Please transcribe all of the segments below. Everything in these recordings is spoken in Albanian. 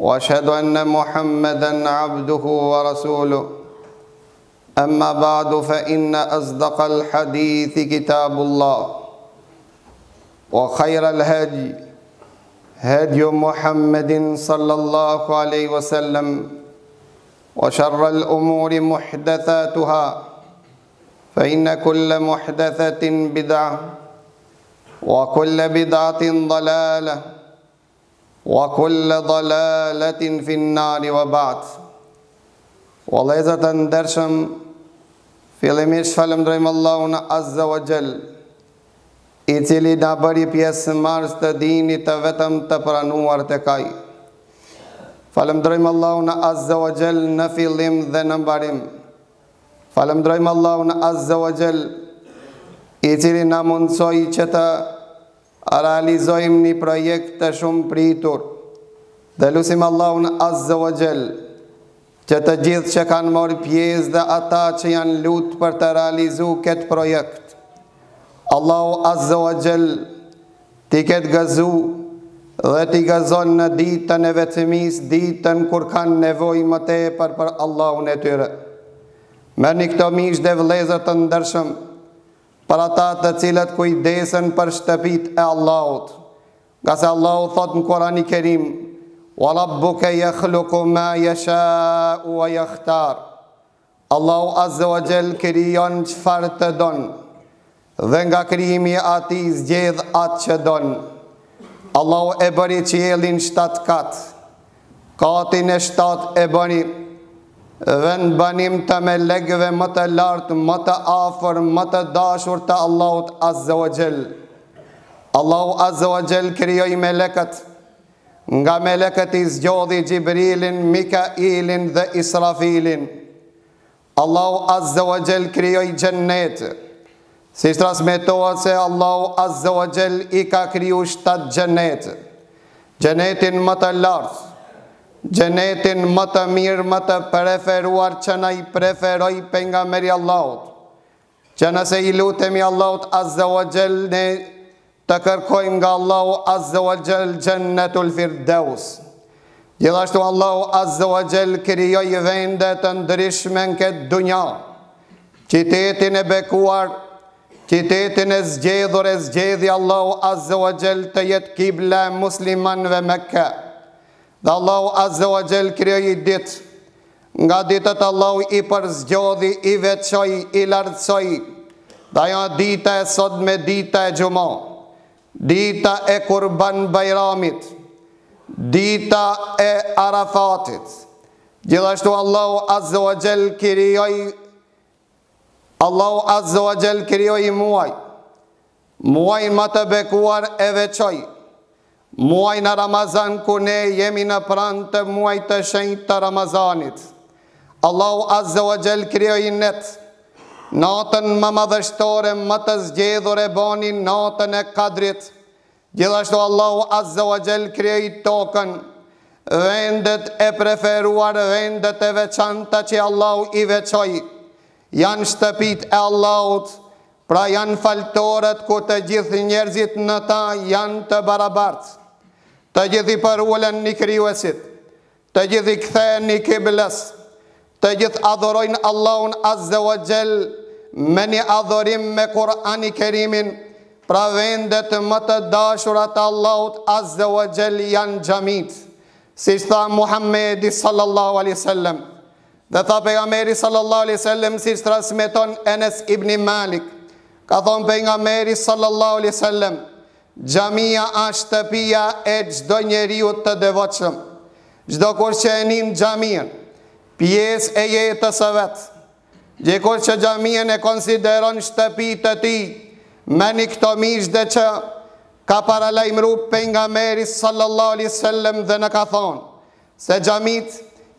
واشهد ان محمدا عبده ورسوله اما بعد فان اصدق الحديث كتاب الله وخير الهدي هدي محمد صلى الله عليه وسلم وشر الامور محدثاتها فان كل محدثه بدعه وكل بدعه ضلاله wa kulle dalalatin fin nari wa bat. O lezët të ndërshëm, fillimisht falem drejmë Allahu azza wa gjellë, i cili da bëri pjesë marës të dini të vetëm të pranuar të kaj. Falem drejmë azza wa gjellë në fillim dhe në mbarim. Falem drejmë azza wa gjellë, i cili na mundsoj që të a realizojmë një projekt të shumë pritur dhe lusim Allahun azze o gjellë që të gjithë që kanë morë pjesë dhe ata që janë lutë për të realizu këtë projekt. Allahu azze o gjellë ti këtë gëzu dhe ti gëzon në ditën e vetëmis, ditën kur kanë nevoj më te për për Allahun e tyre. Mërë një këto mishë dhe vlezër të ndërshëmë, për ata të cilët ku i desën për shtëpit e Allahut. Nga se Allahut thot në Koran i Kerim, wa rabbu ke khluku ma jesha u a jekhtar. Allahu azze o gjel kërion janë që farë të donë, dhe nga kërimi ati zgjedh atë që donë. Allahu e bëri që jelin shtatë katë, katin e shtatë e bëni, dhe në banim të me legëve më të lartë, më të afër, më të dashur të Allahut Azze o Gjell. Allahut Azze o Gjell kërjoj me lekët, nga me lekët i zgjodhi Gjibrilin, Mikailin dhe Israfilin. Allahut Azze o Gjell kërjoj gjennetë, si shtras me se Allahut Azze o Gjell i ka kriju shtatë gjennetë, gjennetin më të lartë, Gjenetin më të mirë më të preferuar që në i preferoj për nga meri Allahot Që nëse i lutemi Allahot azze o gjell ne të kërkojmë nga Allahot azze o gjell gjennetul firdeus Gjithashtu Allahot azze o gjell kërjoj vendet të ndryshme në këtë dunja Qitetin e bekuar, qitetin e zgjedhur e zgjedhi Allahot azze o gjell të jetë kibla muslimanve me këtë Dhe Allahu azze o gjel krej i dit Nga ditët Allahu i përzgjodhi, i veqoj, i lartësoj Dhe ja dita e sot me dita e gjuma Dita e kurban bajramit Dita e arafatit Gjithashtu Allahu azze o gjel Allahu azze o gjel i muaj Muaj më të bekuar e veqoj Muaj në Ramazan ku ne jemi në prantë të muaj të shenjë të Ramazanit. Allahu Azze wa Gjell kriojë netë. Natën më madhështore, më të zgjedhur e boni natën e kadrit. Gjithashtu Allahu Azze wa Gjell kriojë tokën. Vendet e preferuar, vendet e veçanta që Allahu i veqojë. Janë shtëpit e Allahut, pra janë faltorët ku të gjithë njerëzit në ta janë të barabartë të gjithi për ulen një kryuesit, të gjithi këthejnë një kibles, të gjithë adhorojnë Allahun azze o gjellë, me një adhorim me Korani kerimin, pra vendet më të dashurat Allahut azze o gjellë janë gjamit, si shtë thamë Muhammedi sallallahu alisallem, dhe tha pe nga meri sallallahu alisallem, si shtë rasmeton Enes ibn Malik, ka thonë pe nga meri sallallahu alisallem, Gjamia ashtë tëpia e gjdo njeriut të devoqëm. Gjdo kur që e njëmë gjamien, pjes e jetës e vetë. Gjekur që gjamien e konsideron shtëpi të ti, me një këto dhe që ka paralajmru për nga meri sallallalli sëllem dhe në ka thonë, se gjamit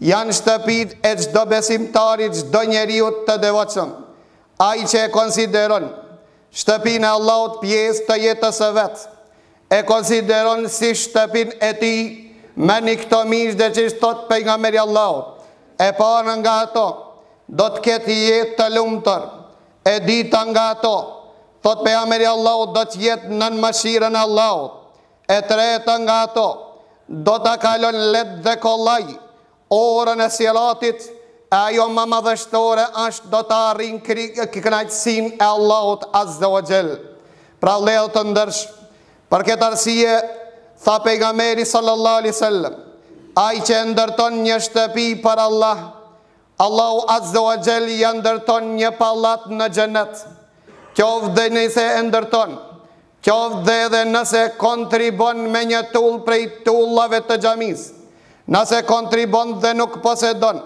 janë shtëpit e gjdo besimtarit gjdo njeriut të devoqëm. Ai që e konsideron, Shtëpi në Allahot pjesë të jetës e vetë, e konsideron si shtëpin e ti me një këto mishë dhe që shtot për nga meri Allah. E parën nga ato, do të ketë jetë të lumëtër, e dita nga ato, thot për nga meri Allah do të jetë nën mëshirën Allah. E treta nga ato, do të kalon letë dhe kollaj, orën e sielatit, e ajo më madhështore ashtë do të arrinë kënaqësin e Allahut azze o gjellë. Pra lehë të ndërshë, Për këtë arsie, tha pejgamberi meri sallallahu alai sallam, a i që ndërton një shtëpi për Allah, Allahu azdo a gjeli ndërton një palat në gjenet, kjo dhe nëse e ndërton, kjo dhe dhe nëse kontribon me një tull prej tullave të gjamis, nëse kontribon dhe nuk posedon,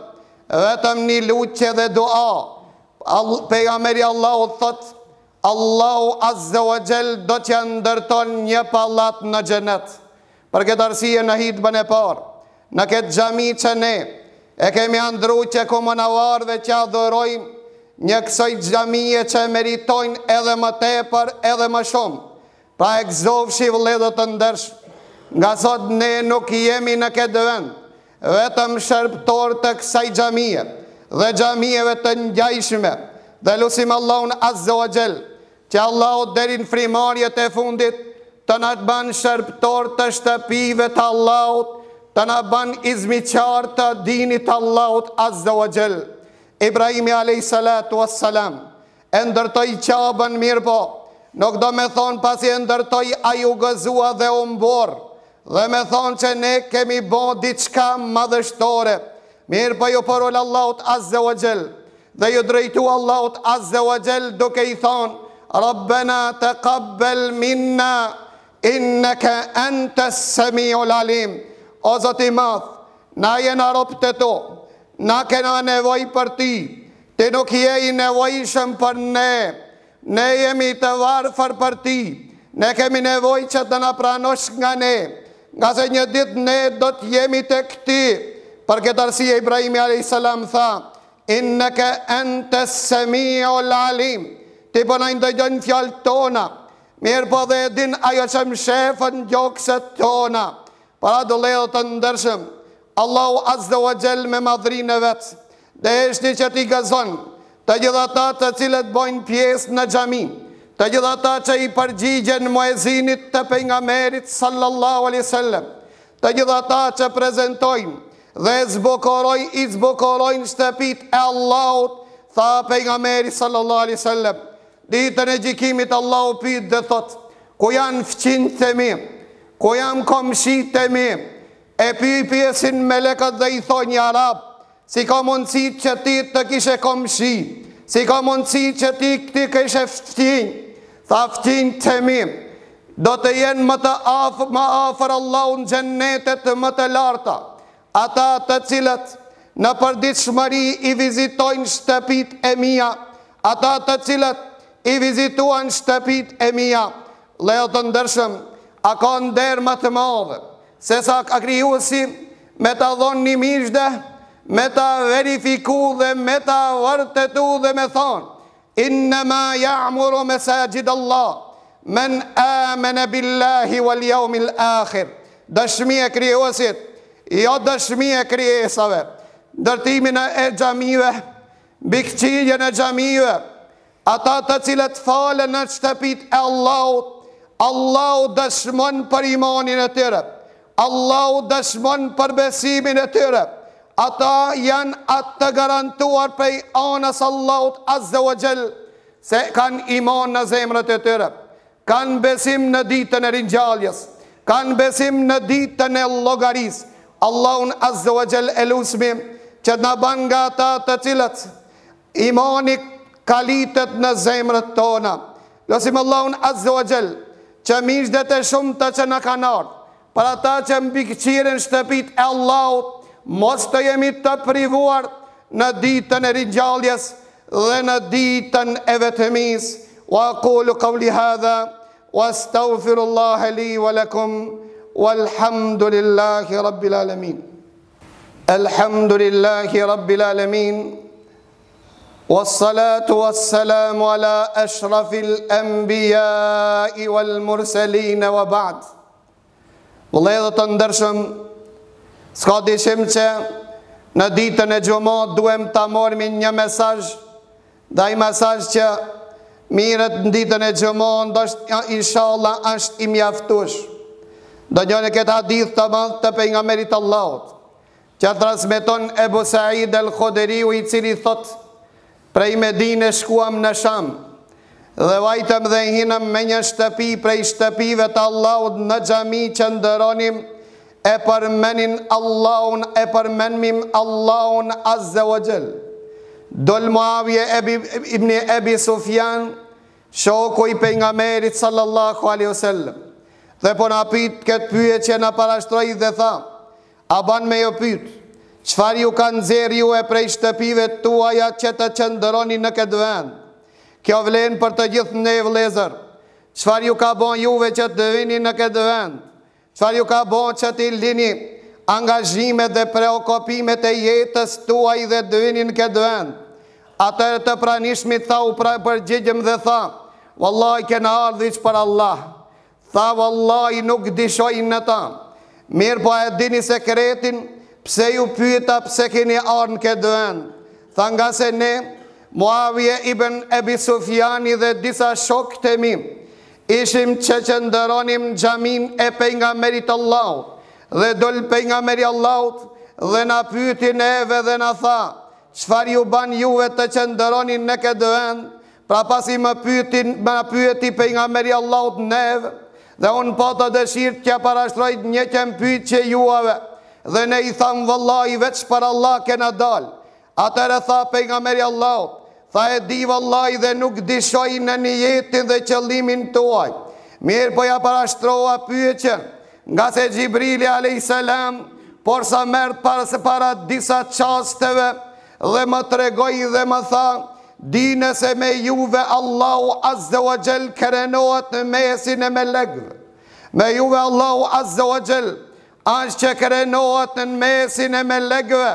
vetëm një luqe dhe dua, pejgamberi meri Allahu thotë, Allahu Azze o Gjell do t'ja ndërton një palat në gjenet. Për këtë arsije në hitë bën e parë, në këtë gjami që ne e kemi andru që komunavarve që adhërojmë një kësoj gjamije që meritojnë edhe më tepër edhe më shumë. Pra e këzovë shivë ledhët të ndërshë, nga sot ne nuk jemi në këtë vend, vetëm shërptor të kësaj gjamije dhe gjamijeve të njajshme, dhe lusim Allahun azze o gjellë, që Allah o derin frimarjet e fundit, të në të banë shërptor të shtëpive të Allahot, të në banë izmiqar të dinit të Allahot, azdo wa gjëllë. Ibrahimi a.s. e ndërtoj qabën mirë po, nuk do me thonë pasi e ndërtoj a ju gëzua dhe umbor, dhe me thonë që ne kemi bo diçka madhështore, mirë po ju porullë Allahot, azdo wa gjëllë, dhe ju drejtu Allahot, azdo wa gjëllë, duke i thonë, ربنا تقبل منا minna Inneke السميع semi olalim O zëti math Na jena ropë të tu Na kena nevoj për ti Ti nuk je i nevojshëm për ne Ne jemi të varëfër për ti Ne kemi nevoj që të në pranosh nga ne Nga se një dit ne do të jemi të këti Për këtë arsi e Ibrahimi a.s. tha Inneke entes semi olalim Ti për po nëjmë të gjënë fjallë tona Mirë po dhe din ajo që më shefën në gjokësët tona Para do leo të ndërshëm Allahu azë dhe gjellë me madhrinë e vetë Dhe eshtë një që ti gazonë, Të gjitha ta të cilët bojnë pjesë në gjami Të gjitha ta që i përgjigjen muezinit të pengamerit sallallahu alisallem Të gjitha ta që prezentojnë dhe zbukorojnë shtepit e Allahut Tha pengamerit sallallahu alisallem Ditën e gjikimit Allah u pitë dhe thot Ku janë fëqin të mi Ku janë komëshi të mi E pi pjesin me lekat dhe i thonë një arab Si ka mundësi që ti të kishe komëshi Si ka mundësi që ti këti kishe fëqin Tha fëqin të mi Do të jenë më të afër Më afër Allah unë gjennetet më të larta Ata të cilët Në përdi shmëri i vizitojnë shtëpit e mija Ata të cilët i vizituan shtëpit e mija. Leo të ndërshëm, a ka ndërë më të madhe, se sa ka kriju me ta dhonë një mishde, me të verifiku dhe me ta vërtetu dhe me thonë, inë ma jamuru me sa gjithë Allah, men amene billahi wal jaumil akhir, dëshmi e kryuësit, jo dëshmi e kryesave, dërtimin e gjamive, bikqirjen e gjamive, Ata të cilët falë në shtëpit e Allahut, Allahu dëshmon për imanin e tyre, Allahu dëshmon për besimin e tyre, Ata janë atë të garantuar pej anës Allahu të azze o gjellë, Se kanë iman në zemrët e tyre, Kanë besim në ditën e rinjalljes, Kanë besim në ditën e logaris, Allahu të azze o gjellë e lusmi, Që të në banë nga ta të cilët, Imani kalitet në zemrët tona. Lësim Allahun azdo e gjelë, që mishë dhe të shumë të që në kanarë, për ata që mbi këqirën shtëpit e Allahu, mos të jemi të privuar në ditën e rinjalljes dhe në ditën e vetëmis. Wa kulu kauli hadha, wa staufiru e li wa lakum, wa rabbil alemin. Elhamdulillahi rabbil alemin. Wa salatu wa salamu ala ashrafi al-anbiya i wal-mursalina wa ba'd U le të ndërshëm Ska dishim që në ditën e gjumat duhem të amorim një mesaj Dhe i mesaj që miret në ditën e gjumat Dhe është isha Allah është i mjaftush Dhe një në këtë hadith të madhë të për nga merit Allahot Që atrasmeton Ebu Sa'id el-Khoderi u i cili thotë prej medine shkuam në sham, dhe vajtëm dhe hinëm me një shtëpi prej shtëpive të Allahut në gjami që ndëronim, e përmenin Allahun, e përmenim Allahun azze o gjëllë. Dol Muavje ibn Ebi Sufjan, shoku i për nga merit sallallahu alaihu sallam, dhe po në apit këtë pyje që në parashtrojit dhe tha, a ban me jo pytë, qëfar ju kanë zeri ju e prej shtëpive të tuaja që të qëndëroni në këtë vend. Kjo vlenë për të gjithë në e vlezër, qëfar ju ka bon juve që të dëvini në këtë vend, qëfar ju ka bon që të lini angazhime dhe preokopimet e jetës tuaj dhe të vini në këtë vend. Atër të pranishmi tha u pra për gjithëm dhe tha, Wallahi kena ardhish për Allah, tha Wallahi nuk dishoj në ta, mirë po e dini sekretin, pse ju pyta pse keni arë në këtë dëhen, tha nga se ne, Muavje Ibn Ebi Sufjani dhe disa shok të mi, ishim që që ndëronim gjamin e pe nga të Allah, dhe dol pe nga meri Allah, dhe na pyti neve dhe na tha, qëfar ju ban juve të që ndëronin në këtë dëhen, pra pasi më pyeti më pyti pe nga meri Allah neve, dhe unë po të dëshirë që parashtrojt një që më pyti që juave, dhe ne i thamë vëllaj veç për Allah kena dal. Atër e tha për nga meri Allah, tha e di vëllaj dhe nuk dishoj në një jetin dhe qëllimin tuaj. Mirë po ja parashtroa që, nga se Gjibrili a.s. por sa mërë para se para disa qasteve dhe më tregoj dhe më tha, dine se me juve Allah azze o gjelë kërenohet në mesin e me legve. Me juve Allahu Azza o gjelë, ashtë që krenohet në mesin e me legve,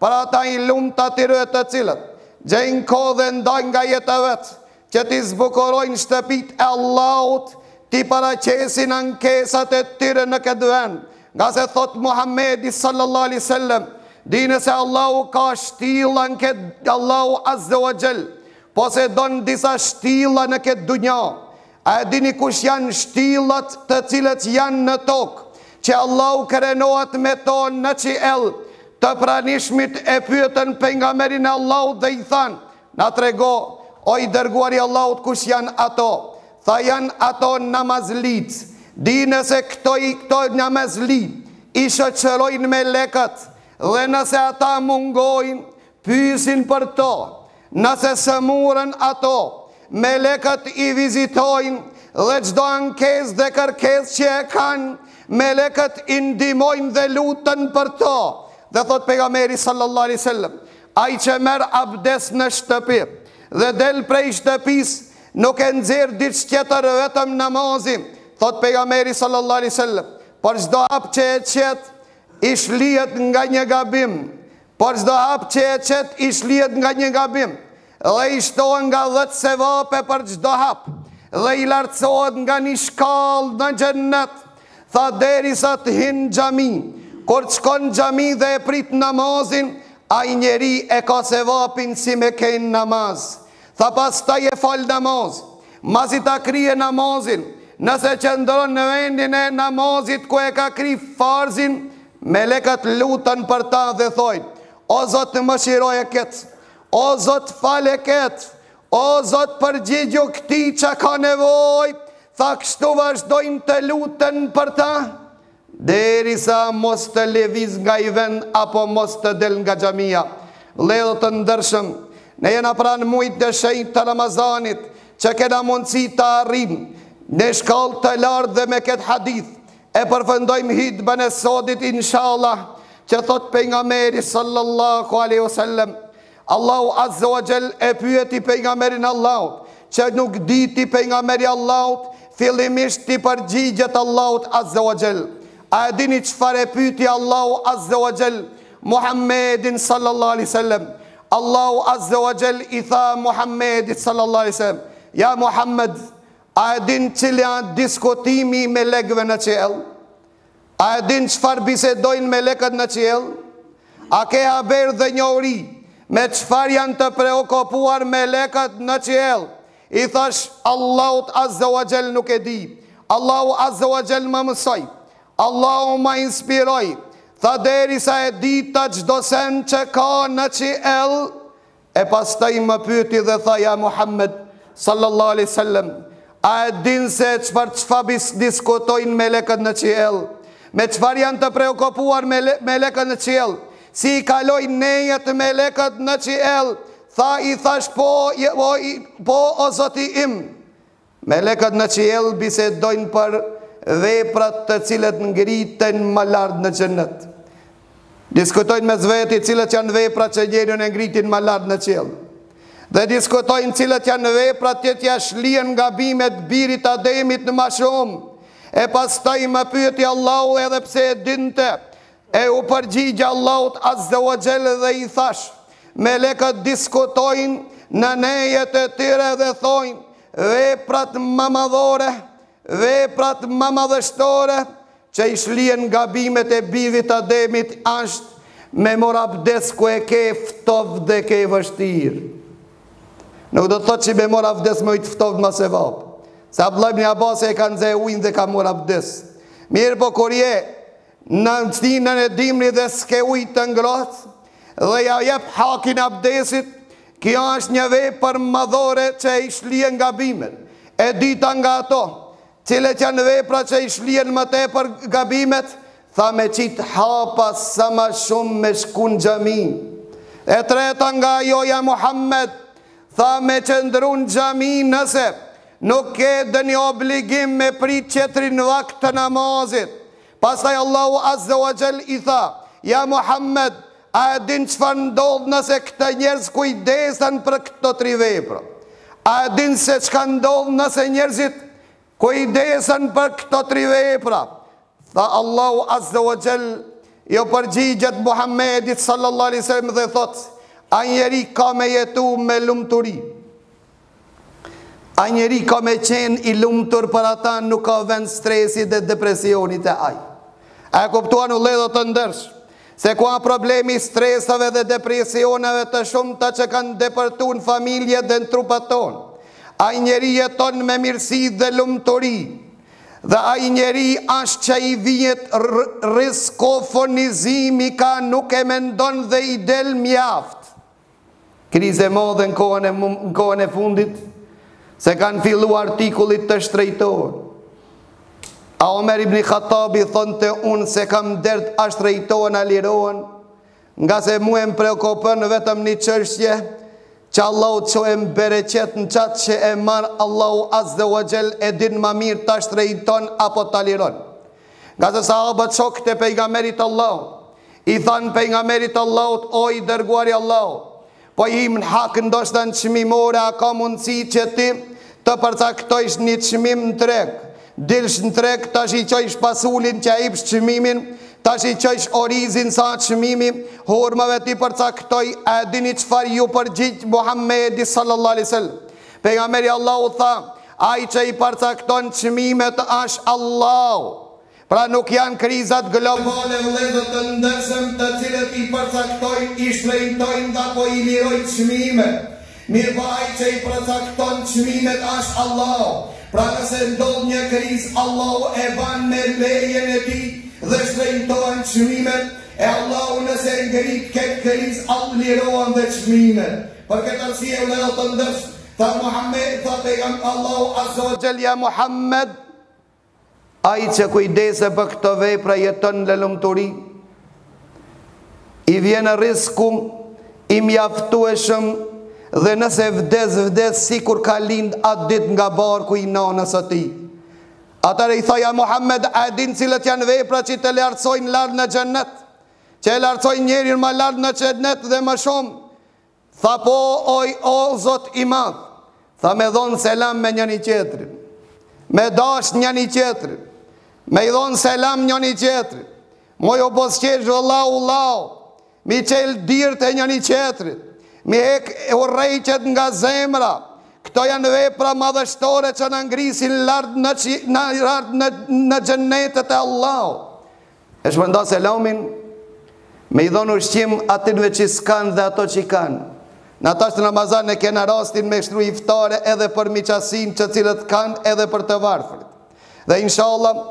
për ata i lumë të atyre të cilët, gjenë dhe ndaj nga jetë vetë, që t'i zbukurojnë shtëpit e Allahut, t'i paracesin ankesat e tyre në këtë venë, nga se thotë Muhammedi sallallalli sallem, dine se Allahu ka shtila në këtë Allahu azdo e gjellë, po se donë disa shtila në këtë dunja, a e dini kush janë shtilat të cilët janë në tokë, që Allah u krenohet me tonë në që elë të pranishmit e pyëtën për nga merin e Allah dhe i thanë, na trego, o i dërguar i Allah të kush janë ato, tha janë ato në mazlit, di nëse këto i këto në mazlit, i shëqërojnë me lekët, dhe nëse ata mungojnë, pysin për to, nëse së murën ato, me lekët i vizitojnë, dhe qdo ankes dhe kërkes që e kanë, Melekët indimojnë dhe lutën për to Dhe thot pegameri sallallahu sallam A i që merë abdes në shtëpi Dhe del prej shtëpis Nuk e nëzirë ditë shtjetër vetëm namazim Thot pegameri alaihi sallam Por zdo apë që e qëtë Ish lijet nga një gabim Por zdo apë që e qëtë Ish lijet nga një gabim Dhe i shtohë nga dhëtë se vape për gjdo hapë Dhe i lartësohët nga një shkallë në gjennetë Tha deri sa të hinë gjami kur të konë gjami dhe e prit namazin A i njeri e ka se vapin si me kejnë namaz Tha pas ta je fal namaz Masi ta krije namazin Nëse që ndronë në vendin e namazit ku e ka kri farzin Me lekat lutën për ta dhe thojnë O Zotë më shiroj e ketë O Zotë fal e ketë O Zotë përgjigjo këti që ka nevojt tha kështu vazhdojmë të lutën për ta, deri sa mos të leviz nga i vend apo mos të del nga gjamia. Ledo të ndërshëm, ne jena pranë mujtë dhe shenjtë të Ramazanit, që kena mundësi të arrim, në shkallë të lartë dhe me këtë hadith, e përfëndojmë hitë bën e sodit, inshallah, që thot për nga meri sallallahu aleyhu sallem, Allahu azza wa jall e pyeti pejgamberin Allahut, Që nuk di ti pejgamberi Allahut, fillimisht të përgjigjet Allahut Azze o Gjell. A dini qëfar e pyti Allahut Azze o Gjell, Muhammedin sallallahu alai sallam. Allahut Azze o Gjell i tha Muhammedin sallallahu alai sallam. Ja Muhammed, a edin qëli janë diskotimi me legve në qëllë? A edin qëfar bisedojnë me leket në qëllë? A ke haber dhe njohri me qëfar janë të preokopuar me në qëllë? i thash Allahut Azza wa Gjell nuk e di, Allahut Azza wa Gjell më mësoj, Allahut më inspiroj, tha deri sa e di ta gjdo sen që ka në që el, e pas të i më pyti dhe tha ja Muhammed sallallahu alai sallam, a e din se qëfar qëfabis diskutojnë me lekët në që el, me qëfar janë të preokopuar me, lekët në që el, si i kalojnë nejët me lekët në që el, Tha i thash po, po o zoti im Me lekat në qiel bisedojnë për veprat të cilët ngriten më lartë në qenët. Diskutojnë me zveti cilët janë veprat që njerën e ngritin më lartë në qiel Dhe diskutojnë cilët janë veprat që të tja shlien nga bimet birit ademit në ma shumë E pas taj më pyët i Allahu edhe pse e dynte E u përgjigja Allahut azze o gjelë dhe i thashë me leka diskutojnë në nejet e tyre dhe thojnë dhe prat mamadhore, dhe prat mamadhështore, që ishtë nga bimet e bivit ademit ashtë me morabdes ku e ke ftov dhe ke vështirë. Nuk do të thot që me morabdes më i ftov më se vabë. Se ablojmë një abase e ka nëzhe ujnë dhe ka morabdes. Mirë po kur je në nëtinën e dimri dhe s'ke ujtë të ngrotë, dhe ja jep hakin abdesit, kjo është një vej për madhore që e ishlien nga bimet, e dita nga ato, qële që në vej pra që e ishlien më te për nga bimet, tha me qitë hapa sa ma shumë me shkun gjamin, e treta nga joja Muhammed, tha me ndrun gjamin nëse, nuk e dë një obligim me prit qetrin vakë të namazit, pasaj Allahu Azze o Gjell i tha, ja Muhammed, A e din që fa ndodhë nëse këta njerëz kujdesen për këto tri vepra? A e din se që ka ndodhë nëse njerëzit kujdesen për këto tri vepra? Tha Allahu Azze o Gjell, jo përgjigjet Muhammedit sallallahu se më dhe thot, a njeri ka me jetu me lumë të A njeri ka me qenë i lumë për ata nuk ka vend stresi dhe depresionit e aj. A e kuptuan u ledhët të ndërshë? se ku a problemi stresave dhe depresioneve të shumë ta që kanë depërtu në familje dhe në trupat tonë. A i njeri jeton me mirësi dhe lumëtori, dhe a i njeri ashtë që i vijet riskofonizimi ka nuk e mendon dhe i del mjaft. Krize modhe në kohën e fundit, se kanë fillu artikulit të shtrejtojnë, A Omer ibn Khattabi thonë të unë se kam dërt ashtë rejtojnë a lirojnë, nga se mu e më preokopën vetëm një qërshje, që Allah që e më bereqet në qatë që e marë Allah u azë dhe u gjelë e dinë më mirë të ashtë rejtojnë apo të lirojnë. Nga se sa të shokë të pejga meritë Allah, i thanë pejga meritë Allah të ojë dërguari Allah, po i më në hakë ndoshtë dhe në qmimore, a ka mundësi që ti të përcaktojsh një qëmim në tregë, Dilsh në trek, ta shi qojsh pasulin që a ipsh qëmimin, ta shi qojsh orizin sa qëmimi, hormave ti përca këtoj, e dini qëfar ju përgjith Muhammedi sallallalli sëll. Pega meri Allahu tha, a i që i përca këton qëmimet ash Allah, pra nuk janë krizat glomë. dhe dhe të ndërsem të cilët i përca këtoj, i shrejtojnë dhe po i liroj qëmimet, Mirë vaj që i përëta këton ashtë Allah Pra nëse ndodh një kriz Allah e ban me leje e ti Dhe shrejtojnë qërimet E Allah nëse në këtë kriz Allah lirohen dhe qërimet Për këtë arsi e u në të ndërsh Tha Muhammed Tha të janë Allah Azo gjelja Muhammed ai që kujdese për këto vej Pra jetën në lëmë të ri I vjenë rizku I mjaftu e shumë dhe nëse vdes vdes si kur ka lind atë dit nga barku i nanës ati, ti. Atare i thaja Muhammed, a din cilët janë vepra që të lartësojnë lartë në gjennet, që e lartësojnë njerin më lartë në gjennet dhe më shumë, tha po oj o zot i madh, tha me dhonë selam me njën i qetërin, me dash njën i qetërin, me i dhonë selam njën i qetërin, mojo posqerë zhë lau lau, mi qelë dirë të njën i mi e urejqet nga zemra, këto janë vepra madhështore që në ngrisin lartë në, në, lart në, gjennetet e Allah. E shpënda se laumin, me i dhonë ushqim atinve që s'kanë dhe ato që i kanë. Në ta shtë Ramazan e kena rastin me shtru iftare edhe për miqasin që cilët kanë edhe për të varfrit. Dhe inshallah,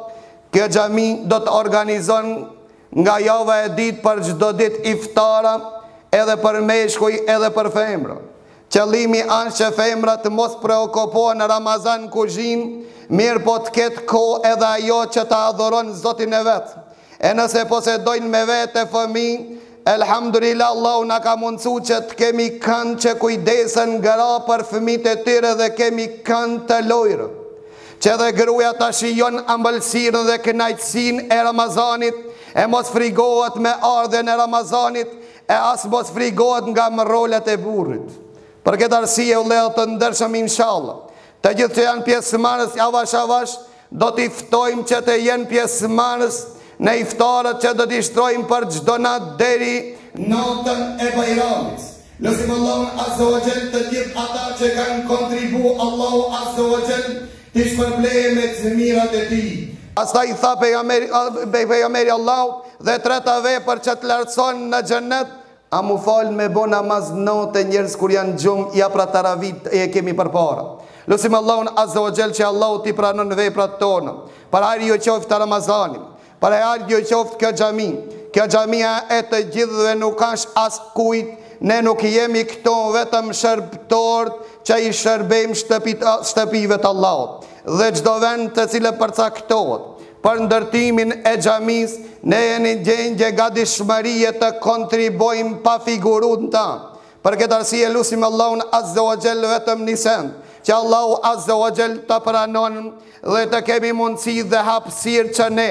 kjo gjami do të organizon nga java e dit për gjdo dit iftara, edhe për meshkuj, edhe për femrë. Qëllimi anë që femrë të mos preokopohë në Ramazan kuzhin, mirë po të ketë ko edhe ajo që të adhoron zotin e vetë. E nëse posedojnë me vetë e fëmi, Elhamdurila Allah unë ka mundësu që të kemi kënd që kujdesën gëra për fëmite e tyre dhe kemi kënd të lojrë që dhe gruja të shion ambëlsirën dhe kënajtsin e Ramazanit, e mos frigohet me ardhe në Ramazanit, e asë mos frigohet nga më e burit. Për këtë arsie u leo të ndërshëm inshallah, të gjithë që janë pjesë marës, avash, avash, do t'i ftojmë që të jenë pjesë në iftarët që do t'i shtrojmë për gjdo natë deri notën e bajramis. Lësim Allahun Azogel të gjithë ata që kanë kontribu Allahu Azogel t'i shpërbleje me të mirat e ti. Asta i tha pejgamberi jameri Allah dhe treta vej për që të lartëson në gjenët, a mu fal me bëna namaz të njërës kur janë gjumë ja pra taravit e kemi për para. Lusim Allah unë azdo gjelë që Allah ti pranën vej pra tonë, para ari jo qoftë të para ari jo qoftë kjo gjami, Kjo gjami e të gjithë dhe nuk ka as kujt ne nuk jemi këto vetëm shërbëtorët që i shërbëjmë shtëpive të Allahot dhe gjdo vend të cile përca për ndërtimin e gjamis, ne e një gjengje ga dishmërije të kontribojmë pa figurut në ta. Për këtë arsi e lusim Allahun azdo o gjell vetëm një send, që Allahu azdo o gjell të pranon dhe të kemi mundësi dhe hapsir që ne,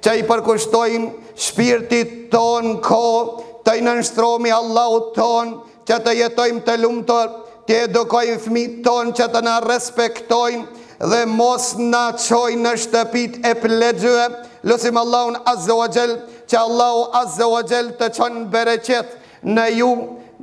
që i përkushtojmë shpirtit ton ko, të i nënshtromi Allahu ton, që të jetojmë të lumëtor, të edukojmë fmi ton që të në respektojmë, dhe mos na qoj në shtëpit e plegjue, lësim Allahun azze o gjel, që Allahu azze o gjel të qonë bereqet në ju,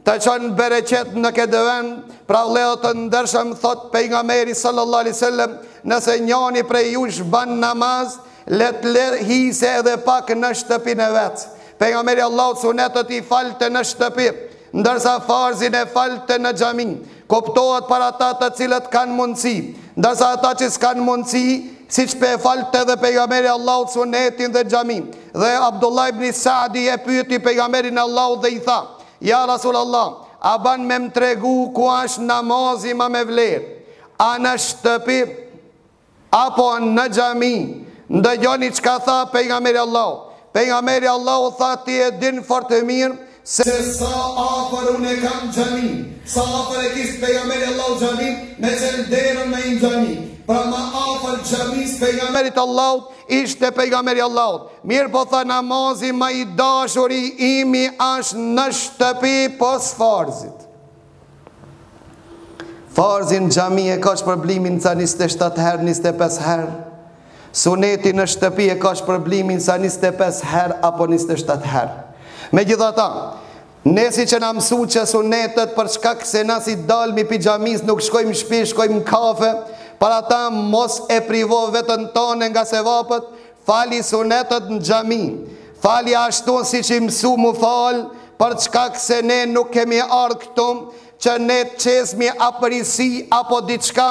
të qonë bereqet në këtë vend, pra leo të ndërshëm, thot pe nga meri sallallahu sallem, nëse njani prej ju shban namaz, let let hise edhe pak në shtëpin e vetë. Pe nga meri Allahu sunetët i falte në shtëpit, ndërsa farzin e falte në gjamin, koptohet para ta të cilët kanë mundësi, ndërsa ata që s'kanë mundësi, si që pe falët edhe pejgameri Allah sunetin dhe gjamin, dhe Abdullah ibn Saadi e pyëti pejgameri në Allah dhe i tha, ja Rasul Allah, a ban me më tregu ku ashtë namazi ma me vlerë, a në shtëpi, apo në gjamin, ndë gjoni që ka tha pejgameri Allah, pejgameri Allah u tha ti e din fortë mirë, Se sa afer unë e kam gjami Sa afer e kisë pe jamel e lau gjami Me që derën me imë gjami Pra ma afer gjami së pe jamel Ishte pe jamel Mirë po tha namazi ma i dashuri Imi ash në shtëpi Pos farzit Farzin gjami e ka shpërblimin Ca niste shtatë her, niste her Suneti në shtëpi e ka shpërblimin Ca niste her Apo niste shtatë Apo niste her Me gjitha ta, nësi që në mësu që sunetet për shka këse nësi dalë mi pijamis, nuk shkojmë shpi, shkojmë kafe, para ta mos e privo vetën tonë nga se vapët, fali sunetet në gjami, fali ashtu si që mësu mu falë, për çka këse ne nuk kemi arë këtumë, që ne të qesmi apërisi apo diçka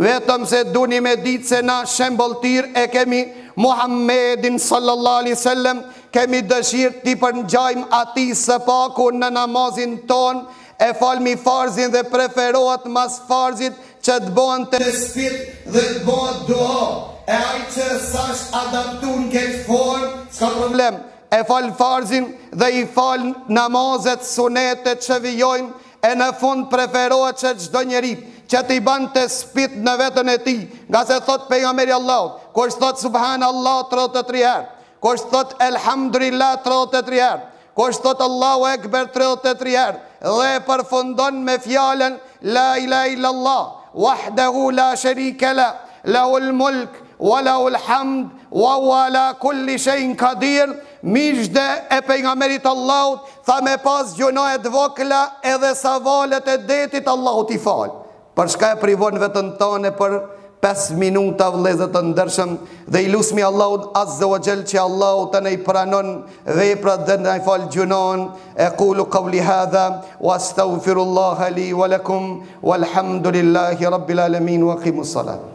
vetëm se duni me ditë se na shembol e kemi Muhammedin sallallalli sallem kemi dëshirë ti për në gjajmë ati së paku në namazin tonë, e falmi farzin dhe preferohet mas farzit që të bojnë të spit dhe të bojnë doa, e ajë që sash adaptun këtë formë, s'ka problem, e falë farzin dhe i falë namazet sunetet që vijojnë, e në fund preferohet që të gjdo njeri, që të i ban të spit në vetën e ti, nga se thot për nga meri Allah, kërës thot subhanë Allah të rëtë të triherë, kush thot elhamdulillah 38 herë, kush thot Allahu ekber 38 herë dhe e përfundon me fjalën la ilaha illa allah wahdahu la sharika la lahul mulk wa lahul hamd wa huwa ala kulli shay'in qadir mijde e pejgamberit Allahut, tha me pas gjunohet e dvokla edhe sa valet e detit Allahut ti fal për shka e privon vetën tonë për 5 minuta vlezët të ndërshëm dhe i lusmi Allahut azze o gjelë që Allahut të nej pranon dhe i dhe nej fal gjunon e kulu kavli hadha wa li wa lakum wa wa qimu